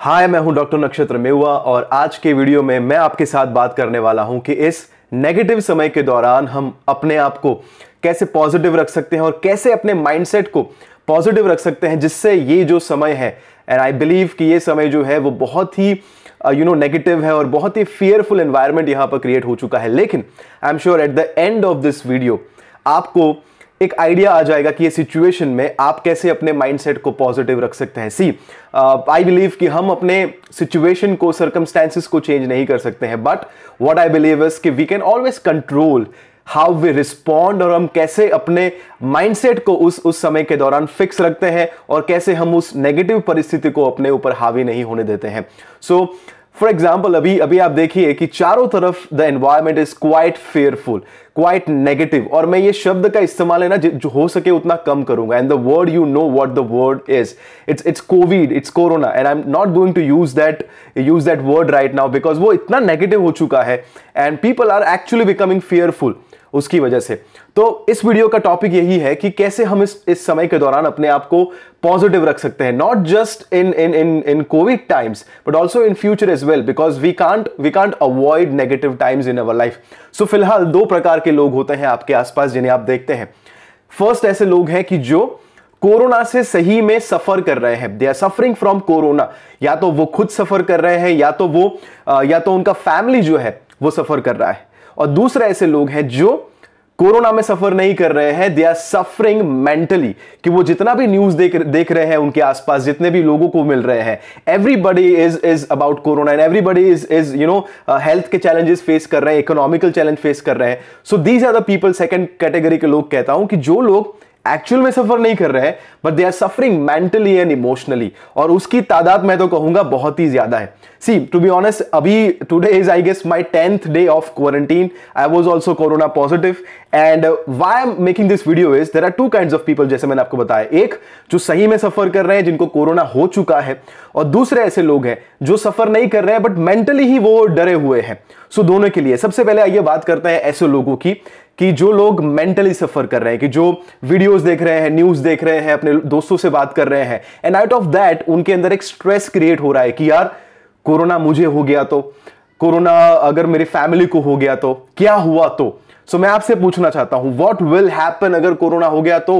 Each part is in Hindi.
हाय मैं हूं डॉक्टर नक्षत्र मेवा और आज के वीडियो में मैं आपके साथ बात करने वाला हूं कि इस नेगेटिव समय के दौरान हम अपने आप को कैसे पॉजिटिव रख सकते हैं और कैसे अपने माइंडसेट को पॉजिटिव रख सकते हैं जिससे ये जो समय है एंड आई बिलीव कि ये समय जो है वो बहुत ही यू नो नेगेटिव है और बहुत ही फियरफुल एन्वायरमेंट यहाँ पर क्रिएट हो चुका है लेकिन I am sure at the end of this video आपको एक आइडिया आ जाएगा कि ये सिचुएशन में आप कैसे अपने माइंडसेट को पॉजिटिव रख सकते हैं सी आई बिलीव कि हम अपने सिचुएशन को सर्कमस्टांसिस को चेंज नहीं कर सकते हैं but what I believe is कि we can always control how we respond और हम कैसे अपने माइंडसेट को उस उस समय के दौरान फिक्स रखते हैं और कैसे हम उस नेगेटिव परिस्थिति को अपने ऊपर हावी नहीं होने देते हैं सो so, फॉर एग्जाम्पल अभी अभी आप देखिए कि चारों तरफ the environment is quite fearful quite negative और मैं ये शब्द का इस्तेमाल है ना जो हो सके उतना कम करूंगा and the word you know what the word is it's it's COVID it's corona and I am not going to use that use that word right now because वो इतना नेगेटिव हो चुका है and people are actually becoming fearful उसकी वजह से तो इस वीडियो का टॉपिक यही है कि कैसे हम इस इस समय के दौरान अपने आप को पॉजिटिव रख सकते हैं not just in in in in COVID times but also in future is well because we can't we can't avoid negative times in our life so फिलहाल दो प्रकार के लोग होते हैं आपके आसपास जिन्हें आप देखते हैं फर्स्ट ऐसे लोग हैं कि जो कोरोना से सही में सफर कर रहे हैं they are suffering from corona या तो वो खुद सफर कर रहे हैं या तो वो या तो उनका फैमिली जो है वो सफर कर रहा है और दूसरे ऐसे लोग हैं जो कोरोना में सफर नहीं कर रहे हैं दे आर सफरिंग मेंटली कि वो जितना भी न्यूज देख देख रहे हैं उनके आसपास जितने भी लोगों को मिल रहे हैं everybody is is about corona and everybody is is you know health के चैलेंजेस फेस कर रहे हैं इकोनॉमिकल चैलेंज फेस कर रहे हैं so these are the people second category के लोग कहता हूं कि जो लोग एक्चुअल में सफर नहीं कर रहे हैं but they are suffering mentally and emotionally और उसकी तादाद मैं तो कहूंगा बहुत ही ज्यादा है सी टू बी ऑनेस्ट अभी today is I guess my tenth day of quarantine I was also corona positive and why am making this video is there are two kind of people जैसे मैंने आपको बताया एक जो सही में सफर कर रहे हैं जिनको कोरोना हो चुका है और दूसरे ऐसे लोग हैं जो सफर नहीं कर रहे हैं बट मेंटली ही वो डरे हुए हैं सो so, दोनों के लिए सबसे पहले आइए बात करते हैं ऐसे लोगों की कि जो लोग मेंटली सफ़र कर रहे हैं कि जो वीडियोस देख रहे हैं न्यूज़ देख रहे हैं अपने दोस्तों से बात कर रहे हैं एंड आउट ऑफ दैट उनके अंदर एक स्ट्रेस क्रिएट हो रहा है कि यार कोरोना मुझे हो गया तो कोरोना अगर मेरी फैमिली को हो गया तो क्या हुआ तो सो so, मैं आपसे पूछना चाहता हूं वॉट विल हैपन अगर कोरोना हो गया तो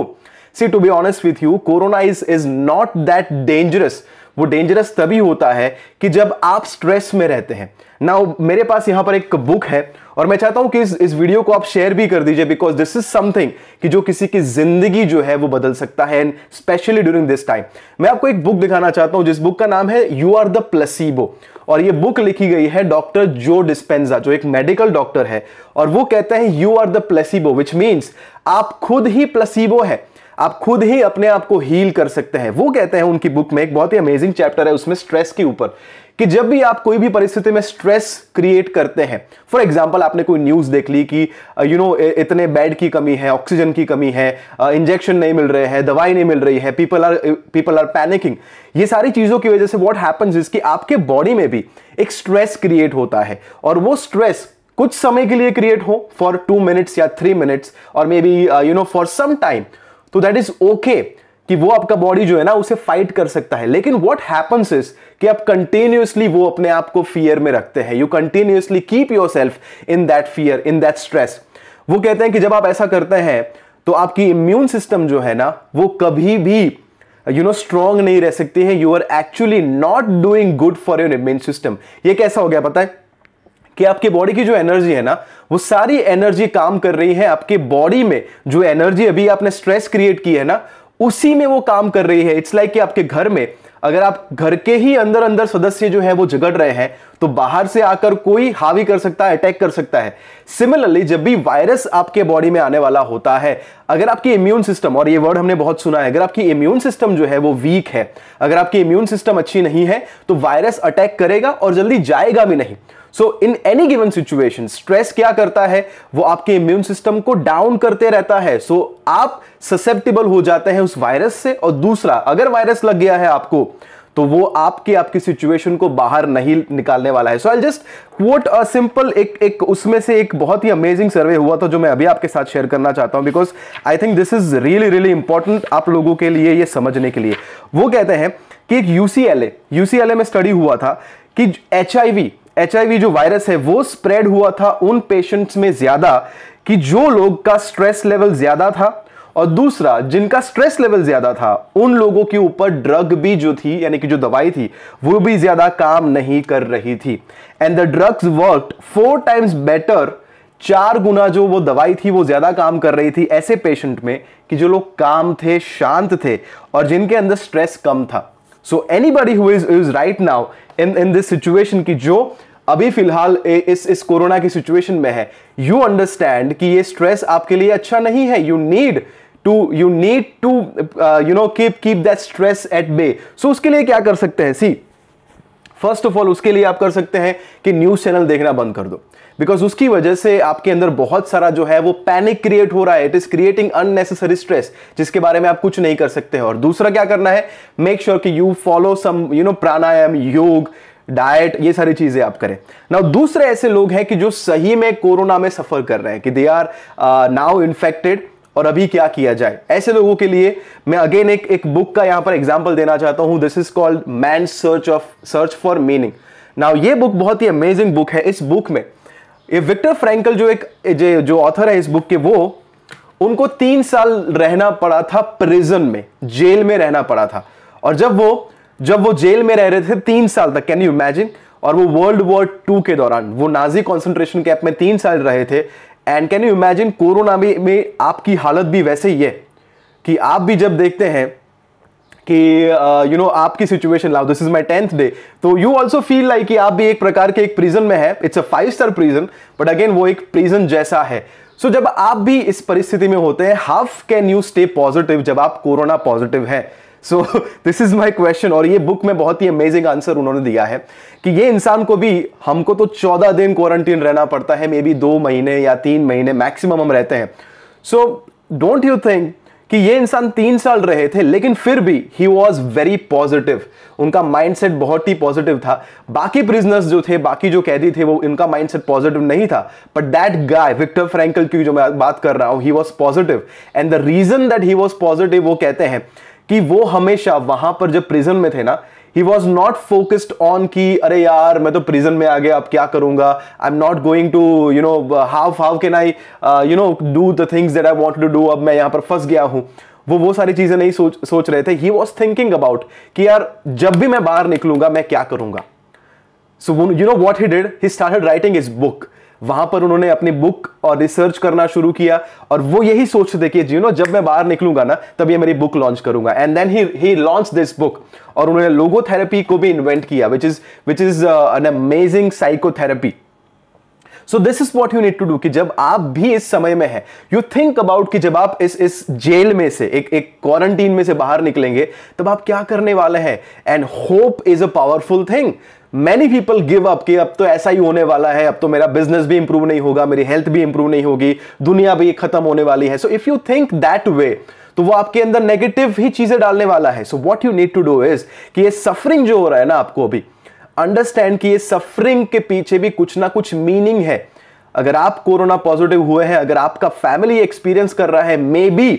see to be honest with you corona is is not that dangerous वो डेंजरस तभी होता है कि जब आप स्ट्रेस में रहते हैं ना मेरे पास यहां पर एक बुक है और मैं चाहता हूं कि इस इस वीडियो को आप शेयर भी कर दीजिए बिकॉज दिस इज समथिंग कि जो किसी की जिंदगी जो है वो बदल सकता है and specially during this time मैं आपको एक बुक दिखाना चाहता हूं जिस बुक का नाम है यू आर द प्लसीबो और ये बुक लिखी गई है डॉक्टर जो डिस्पेंजा जो एक मेडिकल डॉक्टर है और वो कहते हैं you are the placebo which means आप खुद ही प्लसीबो है आप खुद ही अपने आप को हील कर सकते हैं वो कहते हैं उनकी बुक में एक बहुत ही अमेजिंग चैप्टर है उसमें स्ट्रेस के ऊपर कि जब भी आप कोई भी परिस्थिति में स्ट्रेस क्रिएट करते हैं फॉर एग्जाम्पल आपने कोई न्यूज़ देख ली कि यू uh, नो इतने बेड की कमी है ऑक्सीजन की कमी है इंजेक्शन uh, नहीं मिल रहे हैं दवाई नहीं मिल रही है people are people are panicking ये सारी चीज़ों की वजह से वॉट हैपन्स इज कि आपके बॉडी में भी एक स्ट्रेस क्रिएट होता है और वो स्ट्रेस कुछ समय के लिए क्रिएट हो फॉर टू मिनट्स या थ्री मिनट्स और maybe you know for some time तो दैट इज ओके कि वो आपका बॉडी जो है ना उसे फाइट कर सकता है लेकिन व्हाट हैपन्स इज कि आप कंटिन्यूसली वो अपने आप को फियर में रखते हैं you continuously keep yourself in that fear in that stress वो कहते हैं कि जब आप ऐसा करते हैं तो आपकी इम्यून सिस्टम जो है ना वो कभी भी यू नो स्ट्रांग नहीं रह सकती है you are actually not doing good for your immune system ये कैसा हो गया पता है कि आपकी बॉडी की जो एनर्जी है ना वो सारी एनर्जी काम कर रही है आपके बॉडी में जो एनर्जी अभी आपने स्ट्रेस क्रिएट की है ना उसी में वो काम कर रही है इट्स लाइक like कि आपके घर में अगर आप घर के ही अंदर अंदर सदस्य जो है वो झगड़ रहे हैं तो बाहर से आकर कोई हावी कर सकता है अटैक कर सकता है सिमिलरली जब भी वायरस आपके बॉडी में आने वाला होता है अगर आपकी इम्यून सिस्टम और ये वर्ड हमने बहुत सुना है अगर आपकी इम्यून सिस्टम जो है वो वीक है अगर आपकी इम्यून सिस्टम अच्छी नहीं है तो वायरस अटैक करेगा और जल्दी जाएगा भी नहीं so in any given situation stress क्या करता है वो आपके इम्यून सिस्टम को डाउन करते रहता है सो so, आप ससेप्टेबल हो जाते हैं उस वायरस से और दूसरा अगर वायरस लग गया है आपको तो वो आपकी आपकी सिचुएशन को बाहर नहीं निकालने वाला है so I just quote a simple एक एक उसमें से एक बहुत ही अमेजिंग सर्वे हुआ था जो मैं अभी आपके साथ शेयर करना चाहता हूं because I think this is really really important आप लोगों के लिए ये समझने के लिए वो कहते हैं कि एक यूसीएलए यूसीएलए में स्टडी हुआ था कि एच एच जो वायरस है वो स्प्रेड हुआ था उन पेशेंट्स में ज़्यादा कि जो लोग का स्ट्रेस लेवल ज़्यादा था और दूसरा जिनका स्ट्रेस लेवल ज्यादा था उन लोगों के ऊपर ड्रग भी जो थी यानी कि जो दवाई थी वो भी ज्यादा काम नहीं कर रही थी and the drugs work four times better चार गुना जो वो दवाई थी वो ज्यादा काम कर रही थी ऐसे पेशेंट में कि जो लोग काम थे शांत थे और जिनके अंदर स्ट्रेस कम था so anybody is right now in in this situation की जो अभी फिलहाल इस इस कोरोना की सिचुएशन में है यू अंडरस्टैंड कि ये स्ट्रेस आपके लिए अच्छा नहीं है you need to you need to you know keep keep that stress at bay so उसके लिए क्या कर सकते हैं सी फर्स्ट ऑफ ऑल उसके लिए आप कर सकते हैं कि न्यूज़ चैनल देखना बंद कर दो बिकॉज उसकी वजह से आपके अंदर बहुत सारा जो है वो पैनिक क्रिएट हो रहा है it is creating unnecessary stress जिसके बारे में आप कुछ नहीं कर सकते हैं और दूसरा क्या करना है मेक श्योर sure कि you follow some you know pranayama yoga diet ये सारी चीजें आप करें ना दूसरे ऐसे लोग हैं कि जो सही में कोरोना में सफर कर रहे हैं कि दे आर नाउ इन्फेक्टेड और अभी क्या किया जाए ऐसे लोगों के लिए मैं अगेन एक एक बुक का यहां पर एग्जाम्पल देना चाहता हूं this is called man search of search for meaning now ये बुक बहुत ही अमेजिंग बुक है इस बुक में ये विक्टर फ्रेंकल जो एक जो ऑथर है इस बुक के वो उनको तीन साल रहना पड़ा था प्रिजन में जेल में रहना पड़ा था और जब वो जब वो जेल में रह रहे थे तीन साल तक कैन यू इमेजिन और वो वर्ल्ड वॉर टू के दौरान वो नाजी कॉन्सेंट्रेशन कैंप में तीन साल रहे थे and can you imagine corona में, आपकी हालत भी वैसे ही है कि आप भी जब देखते हैं कि यू uh, नो आपकी सिचुएशन लाओ this is my tenth day तो यू ऑल्सो फील लाइक कि आप भी एक प्रकार के एक प्रिजन में है it's a five star prison but again वो एक प्रिजन जैसा है सो so, जब आप भी इस परिस्थिति में होते हैं how can you stay positive जब आप कोरोना पॉजिटिव हैं so this is my question और ये बुक में बहुत ही अमेजिंग आंसर उन्होंने दिया है कि ये इंसान को भी हमको तो चौदह दिन क्वारंटीन रहना पड़ता है मे बी दो महीने या तीन महीने मैक्सिमम हम रहते हैं सो डोंट यू थिंक कि ये इंसान तीन साल रहे थे लेकिन फिर भी ही वॉज वेरी पॉजिटिव उनका माइंडसेट बहुत ही पॉजिटिव था बाकी प्रिजनर्स जो थे बाकी जो कैदी थे वो इनका माइंडसेट पॉजिटिव नहीं था but that guy Viktor Frankl की जो मैं बात कर रहा हूँ he was positive and the reason that he was positive वो कहते हैं कि वो हमेशा वहां पर जब प्रिजन में थे ना he was not focused on कि अरे यार मैं तो प्रिजन में आ गया अब क्या करूंगा I am not going to you know how how can I you know do the things that I want to do अब मैं यहां पर फंस गया हूं वो वो सारी चीज़ें नहीं सोच सोच रहे थे ही वॉज थिंकिंग अबाउट कि यार जब भी मैं बाहर निकलूंगा मैं क्या करूंगा so you know what he did he started writing his book वहां पर उन्होंने अपनी बुक और रिसर्च करना शुरू किया और वो यही सोचते कि यू नो जब मैं बाहर निकलूंगा ना तब ये मेरी बुक लॉन्च करूंगा and then he he launch this book और उन्होंने लोगोथेरेपी को भी इन्वेंट किया which is which is an amazing psychotherapy so this is what you need to do कि जब आप भी इस समय में है यू थिंक अबाउट कि जब आप इस इस जेल में से एक एक क्वारंटीन में से बाहर निकलेंगे तब आप क्या करने वाले हैं and hope is a powerful thing many people give up कि अब तो ऐसा ही होने वाला है अब तो मेरा बिजनेस भी इंप्रूव नहीं होगा मेरी हेल्थ भी इंप्रूव नहीं होगी दुनिया भी खत्म होने वाली है so if you think that way तो वो आपके अंदर नेगेटिव ही चीजें डालने वाला है so what you need to do is कि ये सफरिंग जो हो रहा है ना आपको अभी अंडरस्टैंड कि ये सफरिंग के पीछे भी कुछ ना कुछ मीनिंग है अगर आप कोरोना पॉजिटिव हुए हैं अगर आपका फैमिली एक्सपीरियंस कर रहा है may be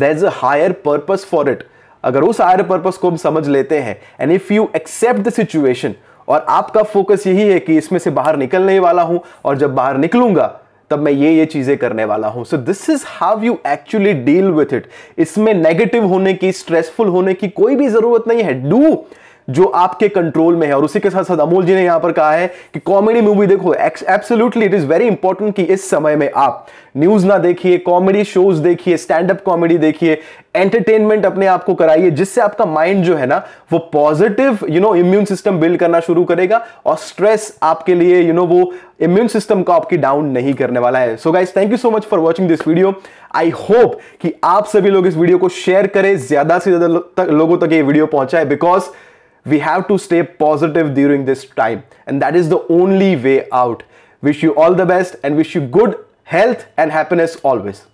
there a higher purpose for it अगर उस हायर पर्पज को हम समझ लेते हैं and if you accept the situation और आपका फोकस यही है कि इसमें से बाहर निकलने वाला हूं और जब बाहर निकलूंगा तब मैं ये ये चीजें करने वाला हूं so this is how you actually deal with it इसमें नेगेटिव होने की स्ट्रेसफुल होने की कोई भी जरूरत नहीं है डू जो आपके कंट्रोल में है और उसी के साथ साथ अमोल जी ने यहां पर कहा है कि कॉमेडी मूवी देखो absolutely it is very important कि इस समय में आप न्यूज ना देखिए कॉमेडी शोज देखिए स्टैंड अप कॉमेडी देखिए एंटरटेनमेंट अपने आप को कराइए जिससे आपका माइंड जो है ना वो positive you know immune system build करना शुरू करेगा और स्ट्रेस आपके लिए यू you नो know, वो इम्यून सिस्टम को आपकी डाउन नहीं करने वाला है so guys thank you so much for watching this video I hope कि आप सभी लोग इस वीडियो को शेयर करें ज्यादा से ज्यादा लोगों तक ये वीडियो पहुंचाए because We have to stay positive during this time, and that is the only way out. Wish you all the best and wish you good health and happiness always.